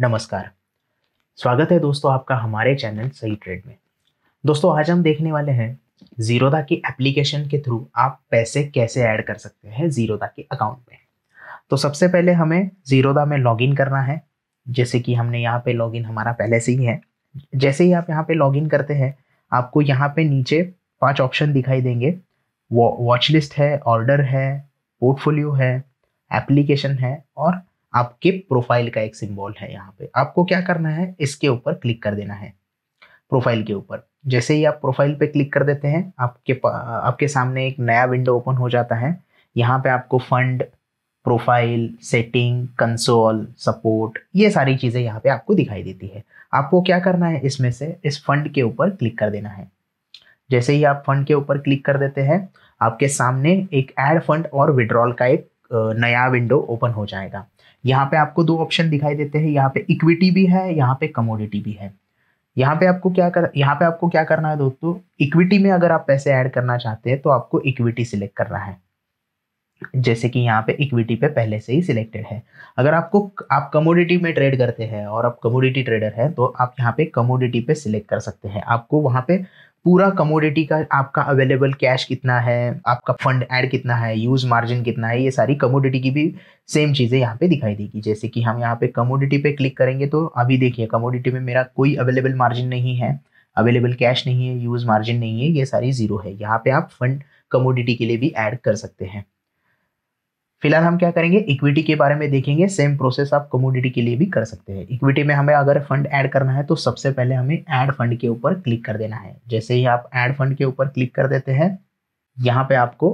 नमस्कार स्वागत है दोस्तों आपका हमारे चैनल सही ट्रेड में दोस्तों आज हम देखने वाले हैं जीरोदा की एप्लीकेशन के थ्रू आप पैसे कैसे ऐड कर सकते हैं जीरोदा के अकाउंट में तो सबसे पहले हमें जीरोदा में लॉगिन करना है जैसे कि हमने यहाँ पे लॉगिन हमारा पहले से ही है जैसे ही आप यहाँ पे लॉगिन करते हैं आपको यहाँ पे नीचे पांच ऑप्शन दिखाई देंगे वो वॉच लिस्ट है ऑर्डर है पोर्टफोलियो है एप्लीकेशन है और आपके प्रोफाइल का एक सिंबल है यहाँ पे आपको क्या करना है इसके ऊपर क्लिक कर देना है प्रोफाइल के ऊपर जैसे ही आप प्रोफाइल पे क्लिक कर देते हैं आपके आपके सामने एक नया विंडो ओपन हो जाता है यहाँ पे आपको fund profile setting console support ये सारी चीज़ें यहाँ पे आपको दिखाई देती है आपको क्या करना है इसमें से इस फंड के ऊपर क्लिक कर देना है जैसे ही आप फंड के ऊपर क्लिक कर देते हैं आपके सामने एक ऐड फंड और विड्रॉल का एक नया विंडो ओपन हो जाएगा यहाँ पे आपको दो ऑप्शन दिखाई देते हैं यहाँ पे इक्विटी भी है यहाँ पे कमोडिटी भी है यहाँ पे आपको क्या कर यहाँ पे आपको क्या करना है दोस्तों इक्विटी में अगर आप पैसे ऐड करना चाहते हैं तो आपको इक्विटी सिलेक्ट करना है जैसे कि यहाँ पे इक्विटी पे पहले से ही सिलेक्टेड है अगर आपको आप कमोडिटी में ट्रेड करते हैं और आप कमोडिटी ट्रेडर हैं तो आप यहाँ पे कमोडिटी पे सिलेक्ट कर सकते हैं आपको वहाँ पे पूरा कमोडिटी का आपका अवेलेबल कैश कितना है आपका फंड ऐड कितना है यूज़ मार्जिन कितना है ये सारी कमोडिटी की भी सेम चीज़ें यहाँ पे दिखाई देगी जैसे कि हम यहाँ पे कमोडिटी पे क्लिक करेंगे तो अभी देखिए कमोडिटी में मेरा कोई अवेलेबल मार्जिन नहीं है अवेलेबल कैश नहीं है यूज़ मार्जिन नहीं है ये सारी ज़ीरो है यहाँ पे आप फंड कमोडिटी के लिए भी ऐड कर सकते हैं फिलहाल हम क्या करेंगे इक्विटी के बारे में देखेंगे सेम प्रोसेस आप कमोडिटी के लिए भी कर सकते हैं इक्विटी में हमें अगर फंड ऐड करना है तो सबसे पहले हमें ऐड फंड के ऊपर क्लिक कर देना है जैसे ही आप ऐड फंड के ऊपर क्लिक कर देते हैं यहाँ पे आपको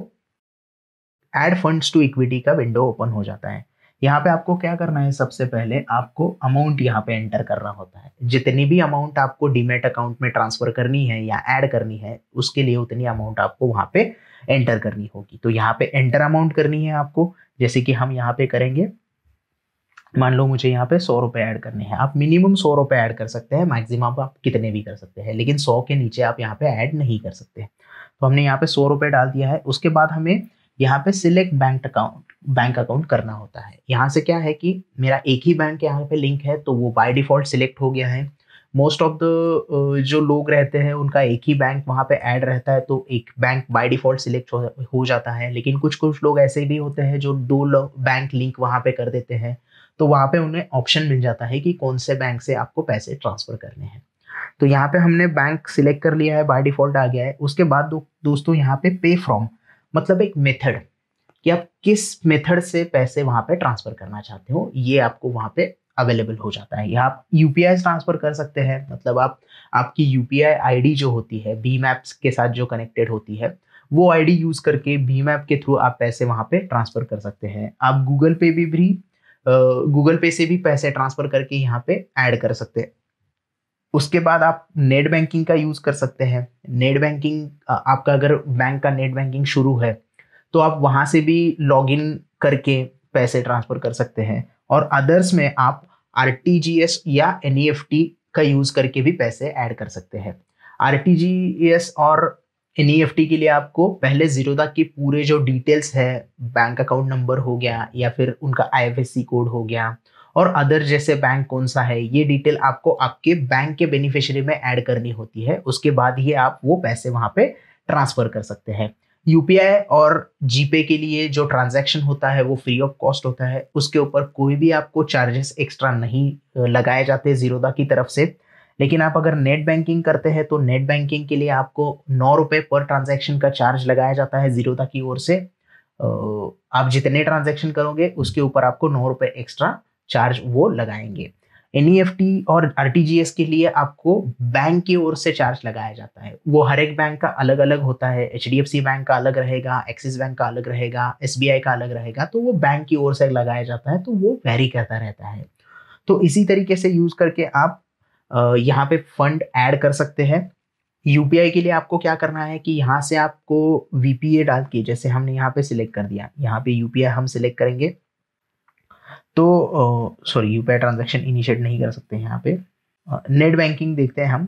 ऐड फंड्स टू इक्विटी का विंडो ओपन हो जाता है यहाँ पे आपको क्या करना है सबसे पहले आपको अमाउंट यहाँ पे एंटर करना होता है जितनी भी अमाउंट आपको डीमेट अकाउंट में ट्रांसफर करनी है या ऐड करनी है उसके लिए उतनी अमाउंट आपको वहाँ पे एंटर करनी होगी तो यहाँ पे एंटर अमाउंट करनी है आपको जैसे कि हम यहाँ पे करेंगे मान लो मुझे यहाँ पे सौ रुपए ऐड करने हैं आप मिनिमम सौ रुपए ऐड कर सकते हैं मैक्सिमम आप कितने भी कर सकते हैं लेकिन सौ के नीचे आप यहाँ पे ऐड नहीं कर सकते तो हमने यहाँ पे सौ रुपये डाल दिया है उसके बाद हमें यहाँ पे select bank account bank account करना होता है यहाँ से क्या है कि मेरा एक ही बैंक यहाँ पे लिंक है तो वो बाय डिफ़ॉल्ट सिलेक्ट हो गया है मोस्ट ऑफ द जो लोग रहते हैं उनका एक ही बैंक वहाँ पे ऐड रहता है तो एक बैंक बाय डिफ़ॉल्ट सिलेक्ट हो जाता है लेकिन कुछ कुछ लोग ऐसे भी होते हैं जो दो बैंक लिंक वहाँ पे कर देते हैं तो वहाँ पे उन्हें ऑप्शन मिल जाता है कि कौन से बैंक से आपको पैसे ट्रांसफ़र करने हैं तो यहाँ पे हमने बैंक सिलेक्ट कर लिया है बाय डिफ़ॉल्ट आ गया है उसके बाद दो, दोस्तों यहाँ पे पे फ्रॉम मतलब एक मेथड कि आप किस मेथड से पैसे वहाँ पे ट्रांसफ़र करना चाहते हो ये आपको वहाँ पे अवेलेबल हो जाता है या आप यू ट्रांसफ़र कर सकते हैं मतलब आप आपकी यू पी जो होती है भीम ऐप्स के साथ जो कनेक्टेड होती है वो आईडी यूज़ करके भीम ऐप के थ्रू आप पैसे वहाँ पे ट्रांसफ़र कर सकते हैं आप गूगल पे भी भी गूगल पे से भी पैसे ट्रांसफ़र करके यहाँ पे ऐड कर सकते हैं उसके बाद आप नेट बैंकिंग का यूज़ कर सकते हैं नेट बैंकिंग आपका अगर बैंक का नेट बैंकिंग शुरू है तो आप वहाँ से भी लॉग इन करके पैसे ट्रांसफ़र कर सकते हैं और अदर्स में आप आर या एन e का यूज़ करके भी पैसे ऐड कर सकते हैं आर और एन e के लिए आपको पहले जीरोदा की पूरे जो डिटेल्स है बैंक अकाउंट नंबर हो गया या फिर उनका आई कोड हो गया और अदर जैसे बैंक कौन सा है ये डिटेल आपको आपके बैंक के बेनिफिशियरी में ऐड करनी होती है उसके बाद ही आप वो पैसे वहाँ पे ट्रांसफ़र कर सकते हैं यूपीआई और जीपे के लिए जो ट्रांजैक्शन होता है वो फ्री ऑफ कॉस्ट होता है उसके ऊपर कोई भी आपको चार्जेस एक्स्ट्रा नहीं लगाए जाते जीरोदा की तरफ से लेकिन आप अगर नेट बैंकिंग करते हैं तो नेट बैंकिंग के लिए आपको नौ रुपये पर ट्रांजैक्शन का चार्ज लगाया जाता है जीरोदा की ओर से आप जितने ट्रांजेक्शन करोगे उसके ऊपर आपको नौ रुपये एक्स्ट्रा चार्ज वो लगाएंगे एन e और आर के लिए आपको बैंक की ओर से चार्ज लगाया जाता है वो हर एक बैंक का अलग अलग होता है एच बैंक का अलग रहेगा एक्सिस बैंक का अलग रहेगा एस का अलग रहेगा तो वो बैंक की ओर से लगाया जाता है तो वो वेरी करता रहता है तो इसी तरीके से यूज़ करके आप यहाँ पे फंड ऐड कर सकते हैं यू के लिए आपको क्या करना है कि यहाँ से आपको वीपीए डाल के जैसे हमने यहाँ पे सिलेक्ट कर दिया यहाँ पे यूपीआई हम सिलेक्ट करेंगे तो सॉरी यू ट्रांजेक्शन इनिशिएट नहीं कर सकते हैं यहाँ पे नेट बैंकिंग देखते हैं हम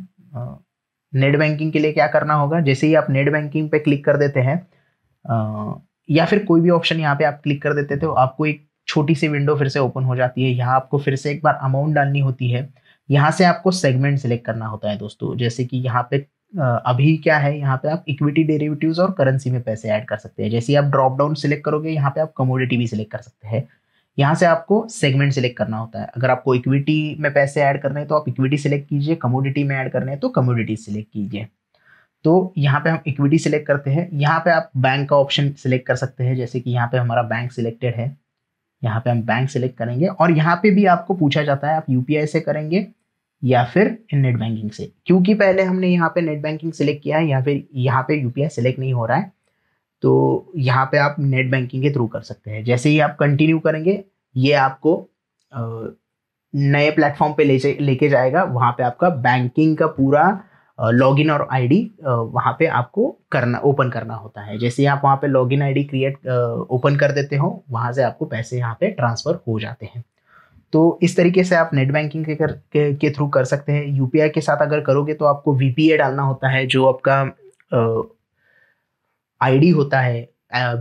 नेट बैंकिंग के लिए क्या करना होगा जैसे ही आप नेट बैंकिंग पे क्लिक कर देते हैं या फिर कोई भी ऑप्शन यहाँ पे आप क्लिक कर देते तो आपको एक छोटी सी विंडो फिर से ओपन हो जाती है यहाँ आपको फिर से एक बार अमाउंट डालनी होती है यहाँ से आपको सेगमेंट सिलेक्ट करना होता है दोस्तों जैसे कि यहाँ पे अभी क्या है यहाँ पे आप इक्विटी डेरिवेटिव्स और करेंसी में पैसे ऐड कर सकते हैं जैसे आप ड्रॉप डाउन सिलेक्ट करोगे यहाँ पे आप कमोडिटी भी सिलेक्ट कर सकते हैं यहाँ से आपको सेगमेंट सिलेक्ट करना होता है अगर आपको इक्विटी में पैसे ऐड करने हैं तो आप इक्विटी सिलेक्ट कीजिए कमोडिटी में ऐड करने हैं तो कमोडिटी सिलेक्ट कीजिए तो यहाँ पे हम इक्विटी सिलेक्ट करते हैं यहाँ पे आप बैंक का ऑप्शन सिलेक्ट कर सकते हैं जैसे कि यहाँ पे हमारा बैंक सिलेक्टेड है यहाँ पे हम बैंक सिलेक्ट करेंगे और यहाँ पे भी आपको पूछा जाता है आप यू से करेंगे या फिर नेट बैंकिंग से क्योंकि पहले हमने यहाँ पे नेट बैंकिंग सिलेक्ट किया है या फिर यहाँ पे यूपीआई सिलेक्ट नहीं हो रहा है तो यहाँ पे आप नेट बैंकिंग के थ्रू कर सकते हैं जैसे ही आप कंटिन्यू करेंगे ये आपको नए प्लेटफॉर्म पे ले लेके जाएगा वहाँ पे आपका बैंकिंग का पूरा लॉगिन और आईडी वहाँ पे आपको करना ओपन करना होता है जैसे ही आप वहाँ पे लॉगिन आईडी क्रिएट ओपन कर देते हो वहाँ से आपको पैसे यहाँ पे ट्रांसफ़र हो जाते हैं तो इस तरीके से आप नेट बैंकिंग के कर के, के थ्रू कर सकते हैं यूपीआई के साथ अगर करोगे तो आपको वीपीए डालना होता है जो आपका आईडी होता है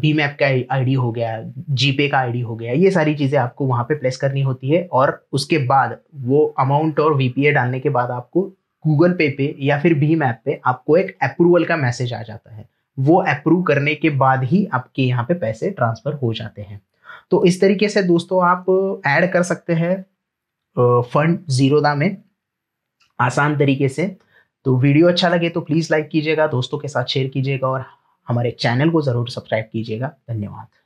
भीम ऐप का आईडी हो गया जीपे का आईडी हो गया ये सारी चीज़ें आपको वहाँ पे प्लेस करनी होती है और उसके बाद वो अमाउंट और वी डालने के बाद आपको गूगल पे पे या फिर भीम ऐप पे आपको एक अप्रूवल का मैसेज आ जाता है वो अप्रूव करने के बाद ही आपके यहाँ पे पैसे ट्रांसफ़र हो जाते हैं तो इस तरीके से दोस्तों आप ऐड कर सकते हैं फंड जीरोदा में आसान तरीके से तो वीडियो अच्छा लगे तो प्लीज़ लाइक कीजिएगा दोस्तों के साथ शेयर कीजिएगा और हमारे चैनल को ज़रूर सब्सक्राइब कीजिएगा धन्यवाद